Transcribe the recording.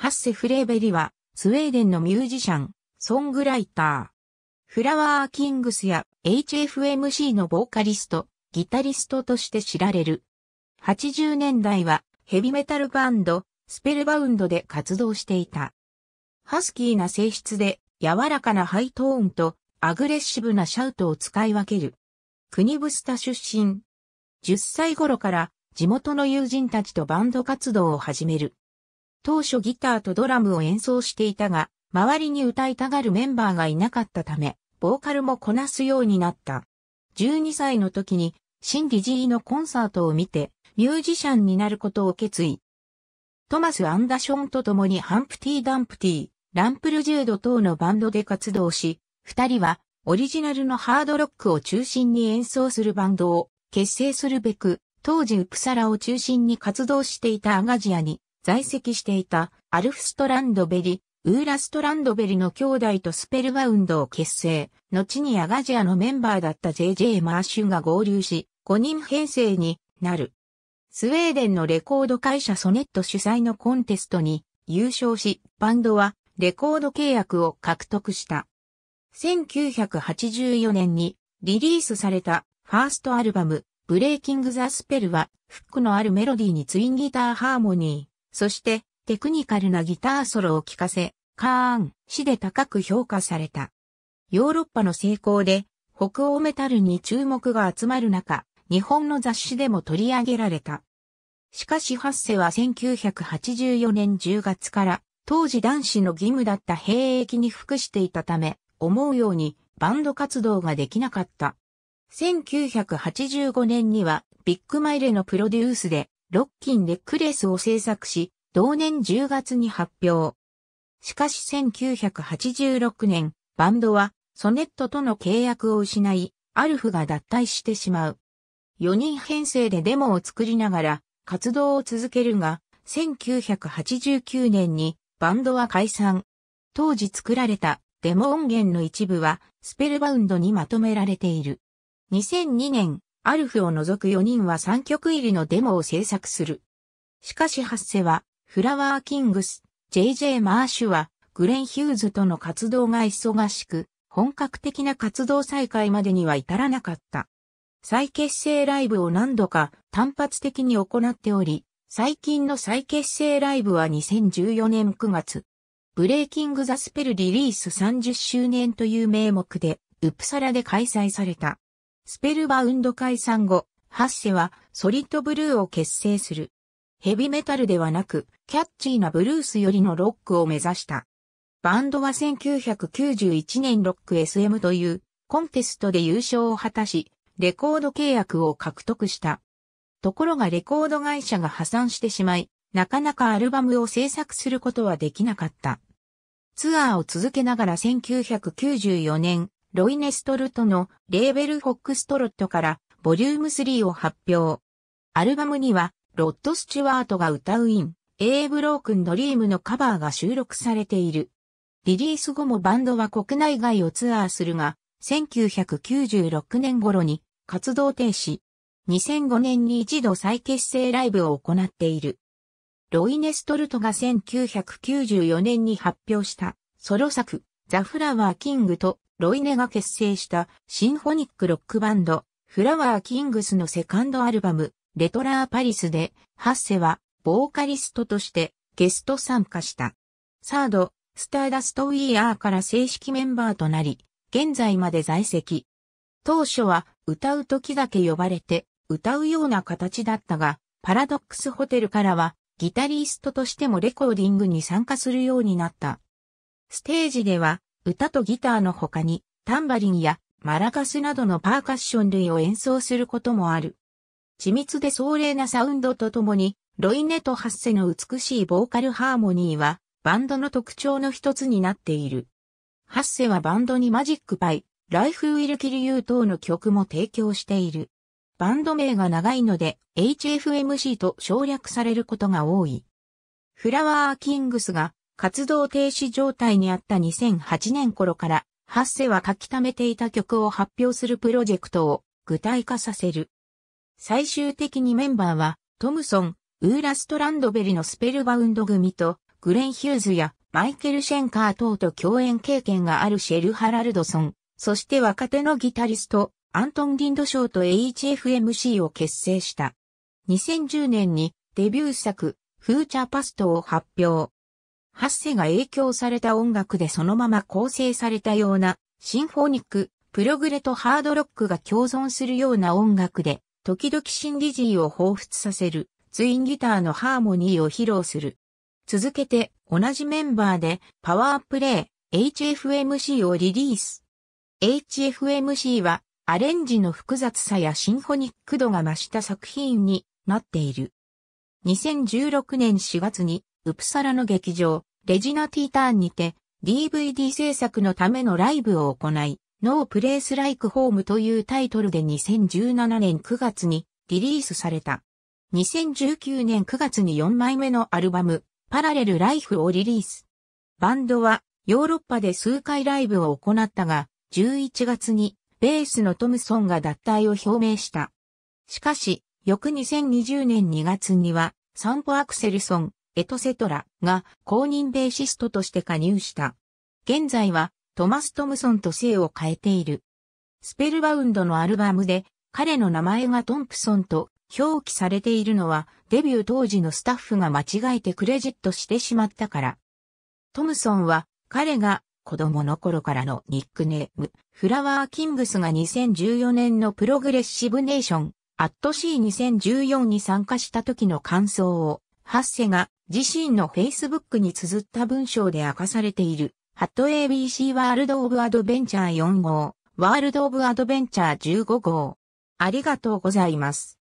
ハッセ・フレーベリは、スウェーデンのミュージシャン、ソングライター。フラワーキングスや HFMC のボーカリスト、ギタリストとして知られる。80年代はヘビメタルバンド、スペルバウンドで活動していた。ハスキーな性質で柔らかなハイトーンとアグレッシブなシャウトを使い分ける。国ブスタ出身。10歳頃から地元の友人たちとバンド活動を始める。当初ギターとドラムを演奏していたが、周りに歌いたがるメンバーがいなかったため、ボーカルもこなすようになった。12歳の時に、シンディジーのコンサートを見て、ミュージシャンになることを決意。トマス・アンダションと共にハンプティ・ダンプティ、ランプルジュード等のバンドで活動し、二人はオリジナルのハードロックを中心に演奏するバンドを結成するべく、当時ウプサラを中心に活動していたアガジアに在籍していたアルフ・ストランドベリ、ウーラ・ストランドベリの兄弟とスペルバウンドを結成、後にアガジアのメンバーだった JJ マーシュが合流し、5人編成になる。スウェーデンのレコード会社ソネット主催のコンテストに優勝し、バンドはレコード契約を獲得した。1984年にリリースされたファーストアルバム、ブレイキング・ザ・スペルは、フックのあるメロディーにツインギターハーモニー、そして、テクニカルなギターソロを聴かせ、カーン、氏で高く評価された。ヨーロッパの成功で、北欧メタルに注目が集まる中、日本の雑誌でも取り上げられた。しかしハッセは1984年10月から当時男子の義務だった兵役に服していたため思うようにバンド活動ができなかった。1985年にはビッグマイレのプロデュースでロッキン・レックレスを制作し、同年10月に発表。しかし1986年、バンドはソネットとの契約を失い、アルフが脱退してしまう。4人編成でデモを作りながら活動を続けるが、1989年にバンドは解散。当時作られたデモ音源の一部はスペルバウンドにまとめられている。2002年、アルフを除く4人は3曲入りのデモを制作する。しかしハッセは、フラワーキングス、JJ マーシュは、グレン・ヒューズとの活動が忙しく、本格的な活動再開までには至らなかった。再結成ライブを何度か単発的に行っており、最近の再結成ライブは2014年9月、ブレイキング・ザ・スペルリリース30周年という名目で、ウプサラで開催された。スペルバウンド解散後、ハッセはソリッドブルーを結成する。ヘビメタルではなく、キャッチーなブルースよりのロックを目指した。バンドは1991年ロック SM というコンテストで優勝を果たし、レコード契約を獲得した。ところがレコード会社が破産してしまい、なかなかアルバムを制作することはできなかった。ツアーを続けながら1994年、ロイネストルトのレーベルフォックストロットからボリューム3を発表。アルバムにはロッド・スチュワートが歌うイン、A ブロークン・ドリームのカバーが収録されている。リリース後もバンドは国内外をツアーするが、1996年頃に活動停止。2005年に一度再結成ライブを行っている。ロイネストルトが1994年に発表したソロ作ザ・フラワー・キングとロイネが結成したシンフォニックロックバンド、フラワーキングスのセカンドアルバム、レトラーパリスで、ハッセは、ボーカリストとしてゲスト参加した。サード、スターダストウィーアーから正式メンバーとなり、現在まで在籍。当初は歌う時だけ呼ばれて歌うような形だったが、パラドックスホテルからはギタリストとしてもレコーディングに参加するようになった。ステージでは歌とギターの他に、タンバリンやマラカスなどのパーカッション類を演奏することもある。緻密で壮麗なサウンドとともに、ロイネとハッセの美しいボーカルハーモニーは、バンドの特徴の一つになっている。ハッセはバンドにマジックパイ、ライフウィルキルユー等の曲も提供している。バンド名が長いので HFMC と省略されることが多い。フラワーキングスが活動停止状態にあった2008年頃から、ハッセは書き溜めていた曲を発表するプロジェクトを具体化させる。最終的にメンバーは、トムソン、ウーラストランドベリのスペルバウンド組と、グレン・ヒューズやマイケル・シェンカー等と共演経験があるシェル・ハラルドソン、そして若手のギタリスト、アントン・リンドショーと HFMC を結成した。2010年にデビュー作、フューチャーパストを発表。ハッセが影響された音楽でそのまま構成されたような、シンフォニック、プログレとハードロックが共存するような音楽で、時々シンディジーを彷彿させる、ツインギターのハーモニーを披露する。続けて、同じメンバーで、パワープレイ、HFMC をリリース。HFMC は、アレンジの複雑さやシンフォニック度が増した作品になっている。2016年4月にウプサラの劇場、レジナティターンにて、DVD 制作のためのライブを行い、ノープレイスライクホームというタイトルで2017年9月にリリースされた。2019年9月に4枚目のアルバム、パラレルライフをリリース。バンドはヨーロッパで数回ライブを行ったが、11月にベースのトムソンが脱退を表明した。しかし、翌2020年2月には、サンポ・アクセルソン、エトセトラが公認ベーシストとして加入した。現在はトマス・トムソンと姓を変えている。スペルバウンドのアルバムで彼の名前がトンプソンと表記されているのはデビュー当時のスタッフが間違えてクレジットしてしまったから。トムソンは彼が子供の頃からのニックネームフラワーキングスが2014年のプログレッシブネーションアットシー2 0 1 4に参加した時の感想をハッセが自身のフェイスブックに綴った文章で明かされている、ハット ABC ワールドオブアドベンチャー4号、ワールドオブアドベンチャー15号。ありがとうございます。